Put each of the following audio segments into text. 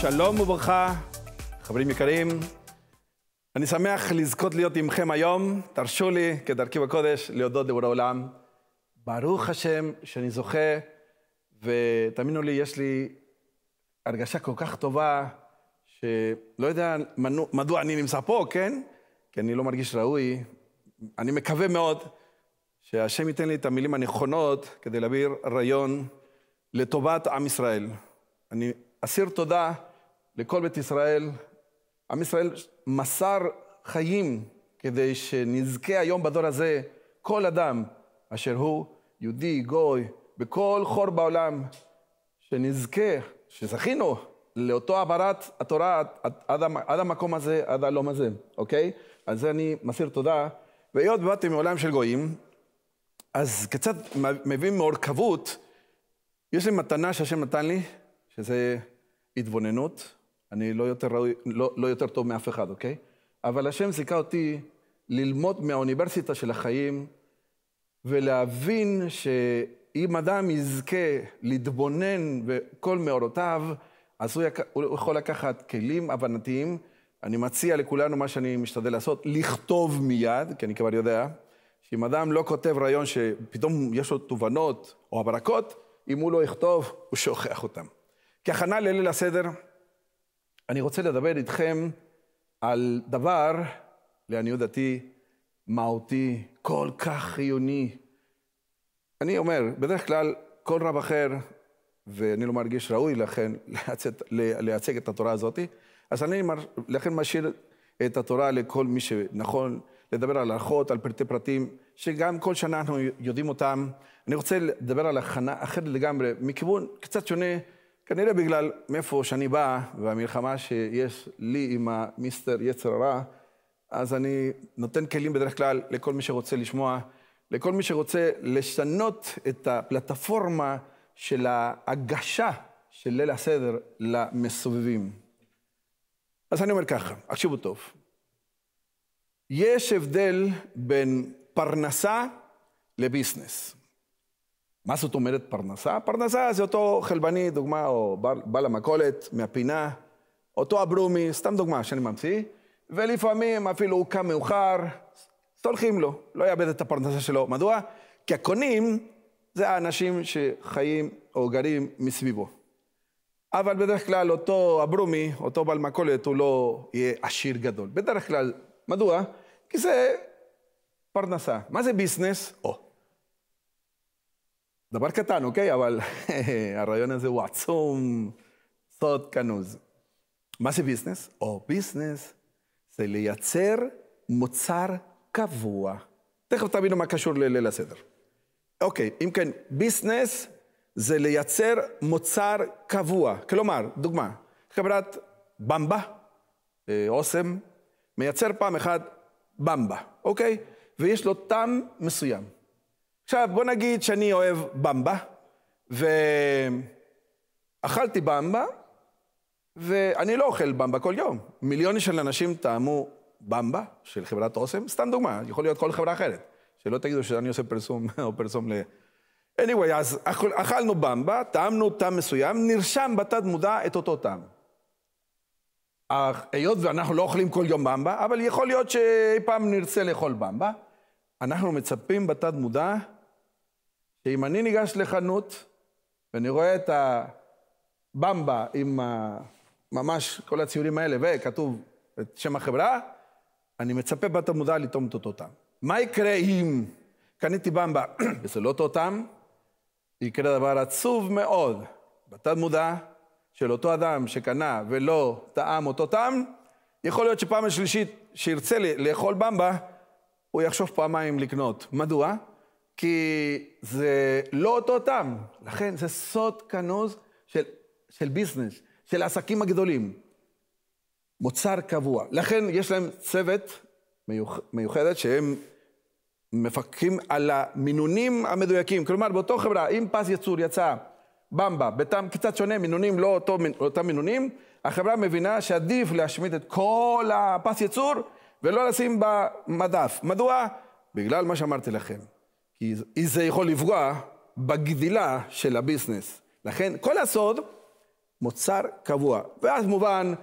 שלום וברכה, חברים יקרים. אני שמח לזכות להיות עמכם היום. תרשו לי, כדרכי בקודש, להודות לבורא עולם. ברוך השם שאני זוכה, ותאמינו לי, יש לי הרגשה כל כך טובה, שלא יודע מנו, מדוע אני נמצא פה, כן? כי אני לא מרגיש ראוי. אני מקווה מאוד שהשם ייתן לי את המילים הנכונות כדי להעביר רעיון לטובת עם ישראל. אני אסיר תודה לכל בית ישראל. עם ישראל מסר חיים כדי שנזכה היום בדור הזה, כל אדם אשר הוא יהודי, גוי, בכל חור בעולם, שנזכה, שזכינו לאותו העברת התורה עד, עד, עד המקום הזה, עד הלום הזה, אוקיי? על זה אני מסיר תודה. והיות ובאתי מעולם של גויים, אז קצת מביאים מורכבות, יש לי מתנה שהשם נתן לי, שזה התבוננות, אני לא יותר, ראוי, לא, לא יותר טוב מאף אחד, אוקיי? אבל השם זיכה אותי ללמוד מהאוניברסיטה של החיים ולהבין שאם אדם יזכה להתבונן בכל מאורותיו, אז הוא, יק... הוא יכול לקחת כלים הבנתיים. אני מציע לכולנו מה שאני משתדל לעשות, לכתוב מיד, כי אני כבר יודע, שאם אדם לא כותב רעיון שפתאום יש לו תובנות או הברקות, אם הוא לא יכתוב, הוא שוכח אותם. כהכנה לליל הסדר, אני רוצה לדבר איתכם על דבר, לעניות דעתי, מהותי, כל כך חיוני. אני אומר, בדרך כלל כל רב אחר, ואני לא מרגיש ראוי לכן לייצג, לייצג את התורה הזאת, אז אני מר, לכן משאיר את התורה לכל מי שנכון לדבר על הלכות, על פרטי פרטים, שגם כל שנה אנחנו יודעים אותם. אני רוצה לדבר על הכנה אחרת לגמרי, מכיוון קצת שונה. כנראה בגלל מאיפה שאני בא, והמלחמה שיש לי עם המיסטר יצר הרע, אז אני נותן כלים בדרך כלל לכל מי שרוצה לשמוע, לכל מי שרוצה לשנות את הפלטפורמה של ההגשה של ליל הסדר למסובבים. אז אני אומר ככה, הקשיבו טוב. יש הבדל בין פרנסה לביסנס. מה זאת אומרת פרנסה? פרנסה זה אותו חלבני, דוגמה, או בעל המכולת מהפינה, אותו אברומי, סתם דוגמה שאני ממציא, ולפעמים אפילו הוא קם מאוחר, סולחים לו, לא יאבד את הפרנסה שלו. מדוע? כי הקונים זה האנשים שחיים או גרים מסביבו. אבל בדרך כלל אותו אברומי, אותו בעל מכולת, הוא לא יהיה עשיר גדול. בדרך כלל, מדוע? כי זה פרנסה. מה זה ביזנס? או. Oh. דבר קטן, אוקיי? אבל הרעיון הזה הוא עצום, סוד כנוז. מה זה ביזנס? או ביזנס זה לייצר מוצר קבוע. תכף תבינו מה קשור לליל הסדר. אוקיי, אם כן, ביזנס זה לייצר מוצר קבוע. כלומר, דוגמה, חברת במבה, אה, אוסם, מייצר פעם אחת במבה, אוקיי? ויש לו טעם מסוים. עכשיו, בוא נגיד שאני אוהב במבה, ואכלתי במבה, ואני לא אוכל במבה כל יום. מיליונים של אנשים טעמו במבה של חברת אוסם, סתם דוגמה, יכול להיות כל חברה אחרת. שלא תגידו שאני עושה פרסום או פרסום ל... anyway, אז אכל, אכלנו במבה, טעמנו טעם מסוים, נרשם בתת מודע את אותו טעם. אך היות ואנחנו לא אוכלים כל יום במבה, אבל יכול להיות שאי פעם נרצה לאכול במבה, אנחנו מצפים בתת מודע שאם אני ניגש לחנות ואני רואה את הבמבה עם ה... ממש כל הציורים האלה, וכתוב את שם החברה, אני מצפה בתלמודה מודע לטעום את אותו טעם. מה יקרה אם קניתי במבה וזה לא אותו טעם? יקרה דבר עצוב מאוד. בתת מודע של אותו אדם שקנה ולא טעם אותו טעם, יכול להיות שפעם השלישית שירצה לאכול במבה, הוא יחשוב פעמיים לקנות. מדוע? כי זה לא אותו טעם. לכן זה סוד כנוז של, של ביזנס, של העסקים הגדולים. מוצר קבוע. לכן יש להם צוות מיוח... מיוחדת שהם מפקחים על המינונים המדויקים. כלומר, באותו חברה, אם פס יצור יצא במבה, בטעם קצת שונה, מינונים לא אותו, אותם מינונים, החברה מבינה שעדיף להשמיד את כל הפס יצור ולא לשים במדף. מדוע? בגלל מה שאמרתי לכם. כי זה יכול לפגוע בגדילה של הביזנס. לכן כל הסוד, מוצר קבוע. ואז מובן,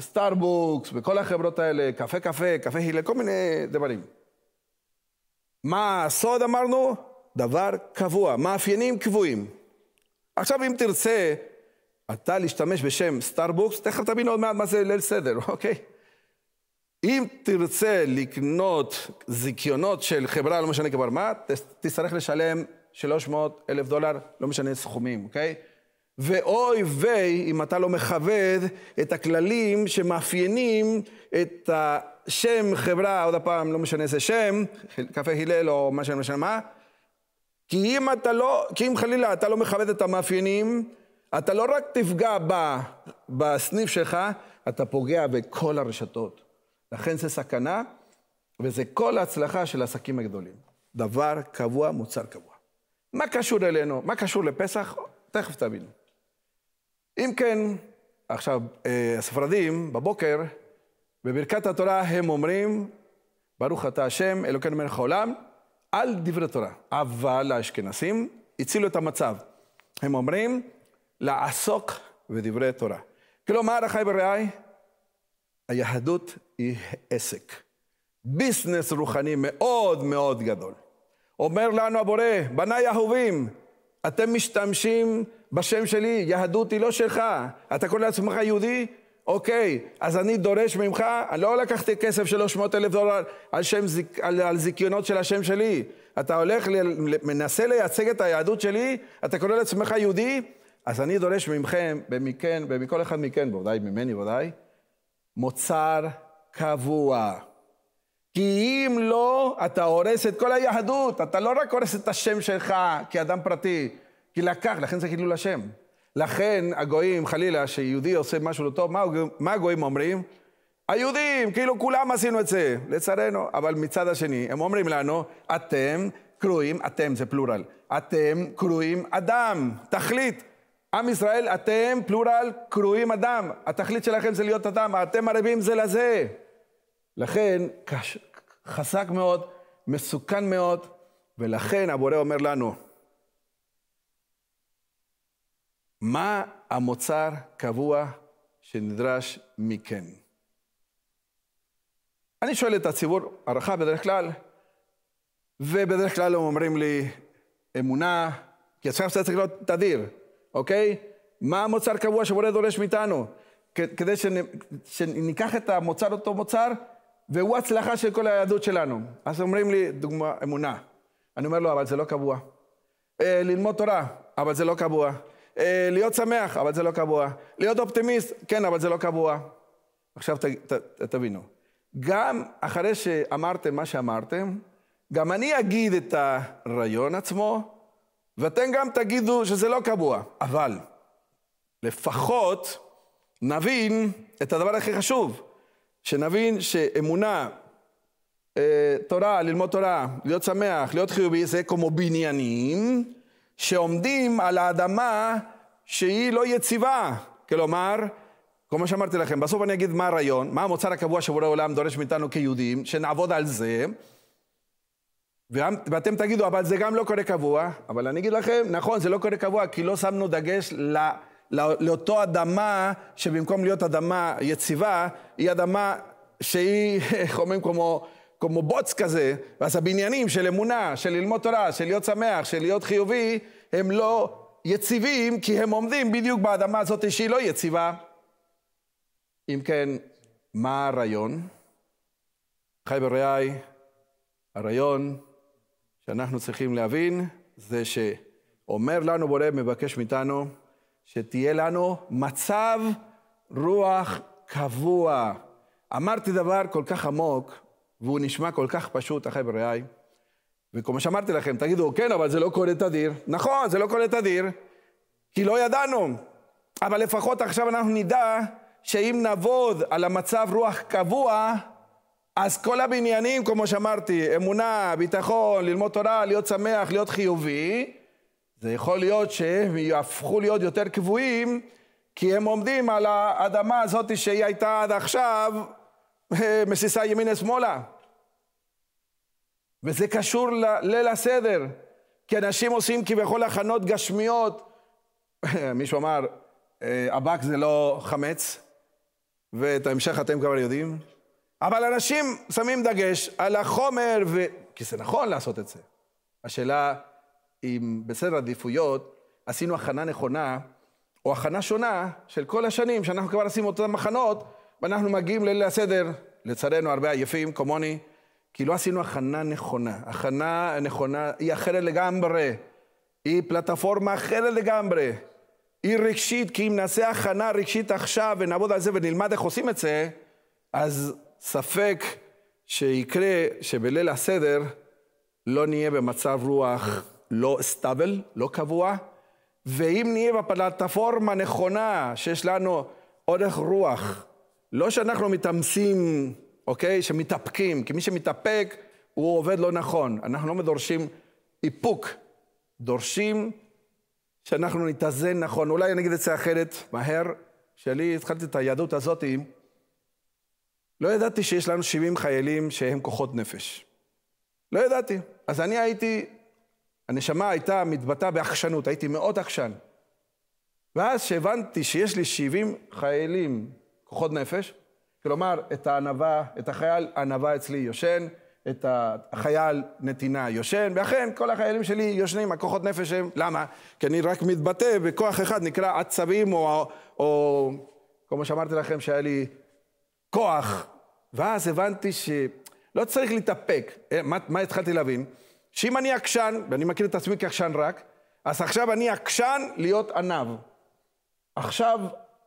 סטארבוקס וכל החברות האלה, קפה קפה, קפה הילה, כל מיני דברים. מה הסוד אמרנו? דבר קבוע, מאפיינים קבועים. עכשיו אם תרצה אתה להשתמש בשם סטארבוקס, תכף תבין עוד מעט מה זה ליל סדר, אוקיי? אם תרצה לקנות זיכיונות של חברה, לא משנה כבר מה, תצטרך לשלם 300 אלף דולר, לא משנה סכומים, אוקיי? ואוי ויי אם אתה לא מכבד את הכללים שמאפיינים את השם חברה, עוד פעם, לא משנה איזה שם, קפה הלל או מה שאני משנה מה, כי אם אתה לא, כי אם חלילה אתה לא מכבד את המאפיינים, אתה לא רק תפגע ב, בסניף שלך, אתה פוגע בכל הרשתות. לכן זה סכנה, וזה כל ההצלחה של העסקים הגדולים. דבר קבוע, מוצר קבוע. מה קשור אלינו? מה קשור לפסח? תכף תבינו. אם כן, עכשיו, אה, הספרדים בבוקר, בברכת התורה הם אומרים, ברוך אתה השם, אלוקינו מלך העולם, על דברי תורה. אבל האשכנזים הצילו את המצב. הם אומרים, לעסוק בדברי תורה. כלומר, אחי ורעי, היהדות היא עסק. ביזנס רוחני מאוד מאוד גדול. אומר לנו הבורא, בניי אהובים, אתם משתמשים בשם שלי, יהדות היא לא שלך. אתה קורא לעצמך יהודי? אוקיי, אז אני דורש ממך, אני לא לקחתי כסף של 300 אלף דולר על, שם, על, על זיכיונות של השם שלי. אתה הולך, מנסה לייצג את היהדות שלי, אתה קורא לעצמך יהודי? אז אני דורש ממכם, ומכן, ומכל אחד מכן, ודאי ממני, ודאי, מוצר קבוע. כי אם לא, אתה הורס את כל היהדות. אתה לא רק הורס את השם שלך כאדם פרטי, כי לקח, לכן זה חילול השם. לכן הגויים, חלילה, שיהודי עושה משהו לא טוב, מה, מה הגויים אומרים? היהודים, כאילו כולם עשינו את זה, לצערנו. אבל מצד השני, הם אומרים לנו, אתם קרואים, אתם זה פלורל, אתם קרואים אדם, תחליט. עם ישראל, אתם, פלורל, קרויים אדם. התכלית שלכם זה להיות אדם, אתם ערבים זה לזה. לכן, קש... חזק מאוד, מסוכן מאוד, ולכן הבורא אומר לנו, מה המוצר קבוע שנדרש מכן? אני שואל את הציבור הרחב בדרך כלל, ובדרך כלל הם אומרים לי, אמונה, כי עכשיו זה צריך להיות תדיר. אוקיי? מה המוצר קבוע שבורא דורש מאיתנו? כדי שניקח את המוצר אותו מוצר, והוא הצלחה של כל היהדות שלנו. אז אומרים לי, דוגמה, אמונה. אני אומר לו, אבל זה לא קבוע. אה, ללמוד תורה, אבל זה לא קבוע. אה, להיות שמח, אבל זה לא קבוע. להיות אופטימיסט, כן, אבל זה לא קבוע. עכשיו ת, ת, ת, תבינו. גם אחרי שאמרתם מה שאמרתם, גם אני אגיד את הרעיון עצמו, ואתם גם תגידו שזה לא קבוע, אבל לפחות נבין את הדבר הכי חשוב, שנבין שאמונה, אה, תורה, ללמוד תורה, להיות שמח, להיות חיובי, זה כמו בניינים שעומדים על האדמה שהיא לא יציבה. כלומר, כמו שאמרתי לכם, בסוף אני אגיד מה הרעיון, מה המוצר הקבוע שבורא העולם דורש מאיתנו כיהודים, שנעבוד על זה. ואתם תגידו, אבל זה גם לא קורה קבוע, אבל אני אגיד לכם, נכון, זה לא קורה קבוע, כי לא שמנו דגש לא, לא, לאותו אדמה, שבמקום להיות אדמה יציבה, היא אדמה שהיא, איך אומרים, כמו, כמו בוץ כזה, ואז הבניינים של אמונה, של ללמוד תורה, של להיות שמח, של להיות חיובי, הם לא יציבים, כי הם עומדים בדיוק באדמה הזאת שהיא לא יציבה. אם כן, מה הרעיון? חי בראי, הרעיון שאנחנו צריכים להבין זה שאומר לנו בורא, מבקש מאיתנו, שתהיה לנו מצב רוח קבוע. אמרתי דבר כל כך עמוק, והוא נשמע כל כך פשוט, אחי ברעיי, וכמו שאמרתי לכם, תגידו, כן, אבל זה לא קורה תדיר. נכון, זה לא קורה תדיר, כי לא ידענו. אבל לפחות עכשיו אנחנו נדע שאם נעבוד על המצב רוח קבוע, אז כל הבניינים, כמו שאמרתי, אמונה, ביטחון, ללמוד תורה, להיות שמח, להיות חיובי, זה יכול להיות שהם יהפכו להיות יותר קבועים, כי הם עומדים על האדמה הזאת שהיא הייתה עד עכשיו מסיסה ימינה-שמאלה. וזה קשור לליל הסדר, כי אנשים עושים כביכול הכנות גשמיות. מישהו אמר, אה, אבק זה לא חמץ, ואת ההמשך אתם כבר יודעים. אבל אנשים שמים דגש על החומר, ו... כי זה נכון לעשות את זה. השאלה אם בסדר עדיפויות עשינו הכנה נכונה, או הכנה שונה של כל השנים, שאנחנו כבר עשינו אותם מחנות, ואנחנו מגיעים לליל הסדר, לצערנו הרבה עייפים, כמוני, כי לא עשינו הכנה נכונה. הכנה נכונה היא אחרת לגמרי, היא פלטפורמה אחרת לגמרי, היא רגשית, כי אם נעשה הכנה רגשית עכשיו ונעבוד על זה ונלמד איך עושים את זה, אז ספק שיקרה שבליל הסדר לא נהיה במצב רוח לא סטאבל, לא קבוע, ואם נהיה בפלטפורמה נכונה שיש לנו אורך רוח, לא שאנחנו מתאמסים, אוקיי? שמתאפקים, כי מי שמתאפק הוא עובד לא נכון. אנחנו לא דורשים איפוק, דורשים שאנחנו נתאזן נכון. אולי אני אגיד את זה אחרת, מהר, כשאני התחלתי את היהדות הזאת, לא ידעתי שיש לנו 70 חיילים שהם כוחות נפש. לא ידעתי. אז אני הייתי, הנשמה הייתה מתבטאה בעקשנות, הייתי מאוד עקשן. ואז שהבנתי שיש לי 70 חיילים כוחות נפש, כלומר, את הענווה, את החייל ענווה אצלי יושן, את החייל נתינה יושן, ואכן כל החיילים שלי יושנים, הכוחות נפש הם, למה? כי אני רק מתבטא בכוח אחד, נקרא עצבים, או, או כמו שאמרתי לכם שהיה לי כוח, ואז הבנתי שלא צריך להתאפק. אה, מה, מה התחלתי להבין? שאם אני עקשן, ואני מכיר את עצמי כעקשן רק, אז עכשיו אני עקשן להיות עניו. עכשיו,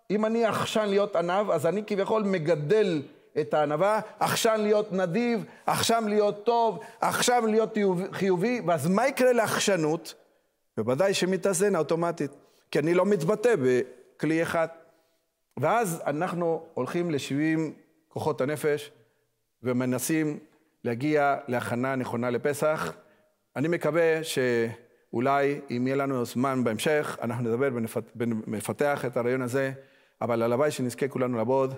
אם אני עקשן להיות עניו, אז אני כביכול מגדל את הענווה, עקשן להיות נדיב, עכשיו להיות טוב, עכשיו להיות חיובי, ואז מה יקרה לעקשנות? בוודאי שמתאזן אוטומטית, כי אני לא מתבטא בכלי אחד. ואז אנחנו הולכים ל-70 כוחות הנפש ומנסים להגיע להכנה נכונה לפסח. אני מקווה שאולי, אם יהיה לנו זמן בהמשך, אנחנו נדבר ונפתח את הרעיון הזה, אבל הלוואי שנזכה כולנו לעבוד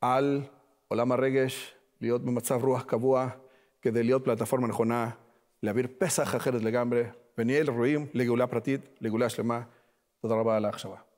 על עולם הרגש, להיות במצב רוח קבוע, כדי להיות פלטפורמה נכונה, להעביר פסח אחרת לגמרי, ונהיה ראויים לגאולה פרטית, לגאולה שלמה. תודה רבה על ההחשבה.